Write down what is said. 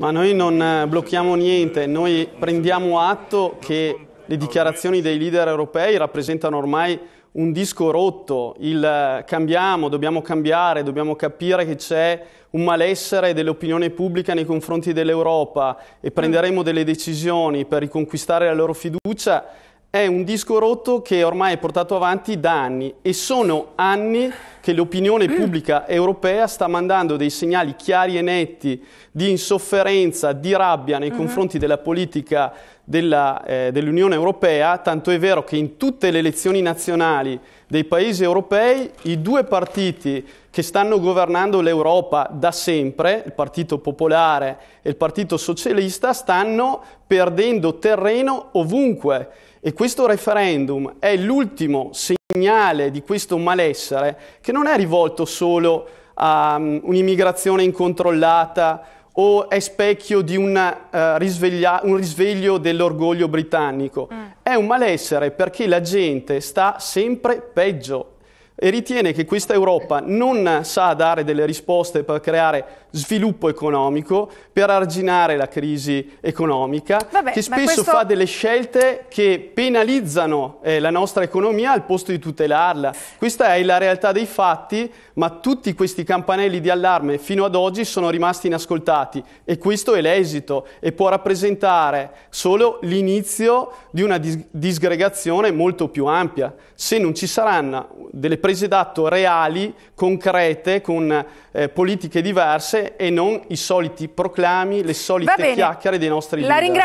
Ma noi non eh, blocchiamo niente, noi prendiamo atto che le dichiarazioni dei leader europei rappresentano ormai un disco rotto, il eh, cambiamo, dobbiamo cambiare, dobbiamo capire che c'è un malessere dell'opinione pubblica nei confronti dell'Europa e prenderemo delle decisioni per riconquistare la loro fiducia è un disco rotto che ormai è portato avanti da anni e sono anni che l'opinione mm. pubblica europea sta mandando dei segnali chiari e netti di insofferenza, di rabbia nei uh mm-hmm. -huh. confronti della politica della, eh, dell'Unione Europea, tanto è vero che in tutte le elezioni nazionali dei paesi europei i due partiti che stanno governando l'Europa da sempre, il Partito Popolare e il Partito Socialista, stanno perdendo terreno ovunque e questo referendum è l'ultimo segnale di questo malessere che non è rivolto solo a um, un'immigrazione incontrollata, o è specchio di una, uh, eh, risveglia- un risveglio dell'orgoglio britannico. Mm. È un malessere perché la gente sta sempre peggio e ritiene che questa Europa non sa dare delle risposte per creare sviluppo economico per arginare la crisi economica, Vabbè, che spesso questo... fa delle scelte che penalizzano eh, la nostra economia al posto di tutelarla. Questa è la realtà dei fatti, ma tutti questi campanelli di allarme fino ad oggi sono rimasti inascoltati e questo è l'esito e può rappresentare solo l'inizio di una dis disgregazione molto più ampia. Se non ci saranno delle prese d'atto reali, concrete, con eh, politiche diverse, e non i soliti proclami, le solite chiacchiere dei nostri leader.